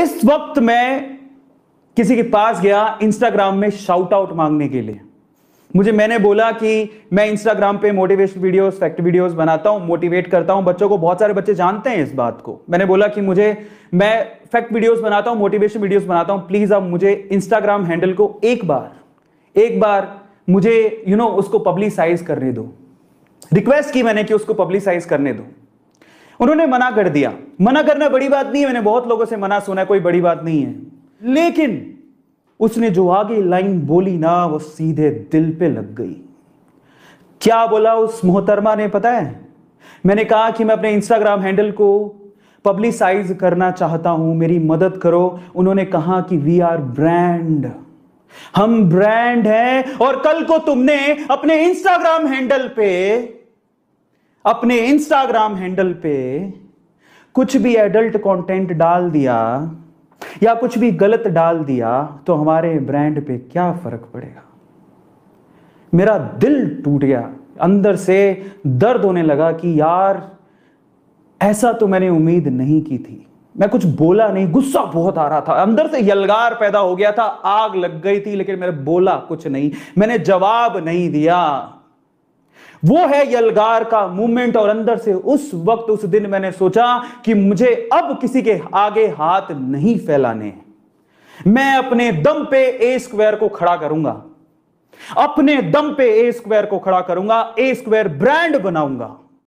इस वक्त मैं किसी के पास गया इंस्टाग्राम में शाउट आउट मांगने के लिए मुझे मैंने बोला कि मैं इंस्टाग्राम पे मोटिवेशन वीडियोस फैक्ट वीडियोस बनाता हूँ मोटिवेट करता हूँ बच्चों को बहुत सारे बच्चे जानते हैं इस बात को मैंने बोला कि मुझे मैं फैक्ट वीडियोस बनाता हूँ मोटिवेशन वीडियोस बनाता हूँ प्लीज़ आप मुझे इंस्टाग्राम हैंडल को एक बार एक बार मुझे यू you नो know, उसको पब्लिसाइज करने दो रिक्वेस्ट की मैंने कि उसको पब्लिसाइज करने दो उन्होंने मना कर दिया मना करना बड़ी बात नहीं है मैंने बहुत लोगों से मना सुना है कोई बड़ी बात नहीं है लेकिन उसने जो आगे लाइन बोली ना वो सीधे दिल पे लग गई क्या बोला उस मोहतरमा ने पता है मैंने कहा कि मैं अपने इंस्टाग्राम हैंडल को पब्लिसाइज करना चाहता हूं मेरी मदद करो उन्होंने कहा कि वी आर ब्रांड हम ब्रांड हैं और कल को तुमने अपने इंस्टाग्राम हैंडल पे अपने इंस्टाग्राम हैंडल पे कुछ भी एडल्ट कंटेंट डाल दिया या कुछ भी गलत डाल दिया तो हमारे ब्रांड पे क्या फर्क पड़ेगा मेरा दिल टूट गया अंदर से दर्द होने लगा कि यार ऐसा तो मैंने उम्मीद नहीं की थी मैं कुछ बोला नहीं गुस्सा बहुत आ रहा था अंदर से यलगार पैदा हो गया था आग लग गई थी लेकिन मैंने बोला कुछ नहीं मैंने जवाब नहीं दिया वो है यलगार का मूवमेंट और अंदर से उस वक्त उस दिन मैंने सोचा कि मुझे अब किसी के आगे हाथ नहीं फैलाने मैं अपने दम पे ए स्क्वायर को खड़ा करूंगा अपने दम पे ए स्क्वायर को खड़ा करूंगा ए स्क्वायर ब्रांड बनाऊंगा